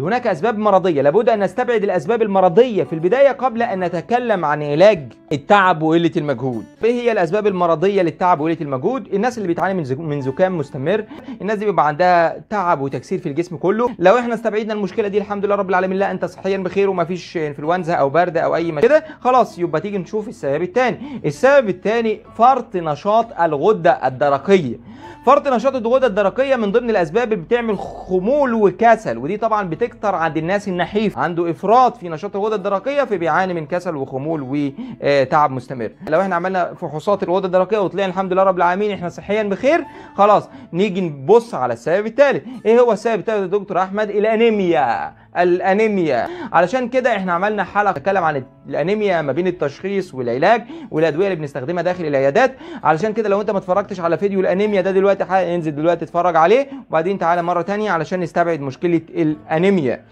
هناك أسباب مرضية لابد أن نستبعد الأسباب المرضية في البداية قبل أن نتكلم عن علاج التعب وقلة المجهود إيه هي الأسباب المرضية للتعب وقلة المجهود؟ الناس اللي بتعاني من من زكام مستمر الناس دي بيبقى عندها تعب وتكسير في الجسم كله لو احنا استبعدنا المشكلة دي الحمد لله رب العالمين لا أنت صحيا بخير ومفيش انفلونزا أو برد أو أي كده خلاص يبقى تيجي نشوف السبب الثاني السبب الثاني فرط نشاط الغدة الدرقية فرط نشاط الغدة الدرقية من ضمن الأسباب اللي بتعمل خمول وكسل ودي طبعا بتكتر عند الناس النحيف عنده إفراط في نشاط الغدة الدرقية فبيعاني من كسل وخمول وتعب مستمر لو احنا عملنا فحوصات الغدة الدرقية وطلعنا الحمد لله رب العالمين احنا صحيا بخير خلاص نيجي نبص على السبب التالت ايه هو السبب التالت يا دكتور احمد الانيميا الانيميا علشان كده احنا عملنا حلقه بتتكلم عن الانيميا ما بين التشخيص والعلاج والادويه اللي بنستخدمها داخل العيادات علشان كده لو انت ما اتفرجتش على فيديو الانيميا ده دلوقتي انزل دلوقتي اتفرج عليه وبعدين تعالى مره ثانيه علشان نستبعد مشكله الانيميا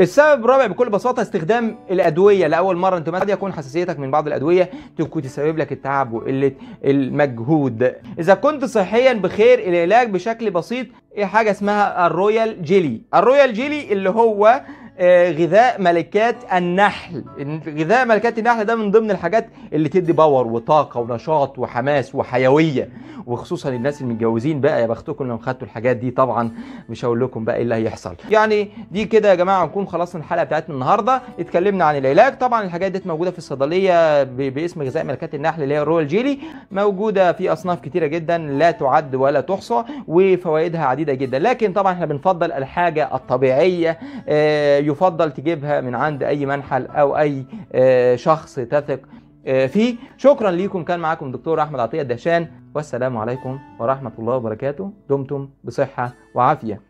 السبب الرابع بكل بساطه استخدام الادويه لاول مره انت قد يكون حساسيتك من بعض الادويه تكون تسبب لك التعب وقله المجهود اذا كنت صحيا بخير العلاج بشكل بسيط ايه حاجه اسمها الرويال جيلي الرويال جيلي اللي هو آه، غذاء ملكات النحل غذاء ملكات النحل ده من ضمن الحاجات اللي تدي باور وطاقة ونشاط وحماس وحيوية وخصوصا الناس المتجوزين بقى يا بختكم لو خدتوا الحاجات دي طبعا مش هقول لكم بقى ايه اللي هيحصل يعني دي كده يا جماعة نكون خلصنا الحلقة بتاعتنا النهاردة اتكلمنا عن العلاج طبعا الحاجات دي موجودة في الصيدلية باسم غذاء ملكات النحل اللي هي الرويال جيلي موجودة في أصناف كتيرة جدا لا تعد ولا تحصى وفوائدها عديدة جدا لكن طبعا احنا بنفضل الحاجة الطبيعية آه، يفضل تجيبها من عند اي منحل او اي آه، شخص تثق آه، فيه شكرا ليكم كان معاكم دكتور احمد عطيه الدهشان والسلام عليكم ورحمه الله وبركاته دمتم بصحه وعافيه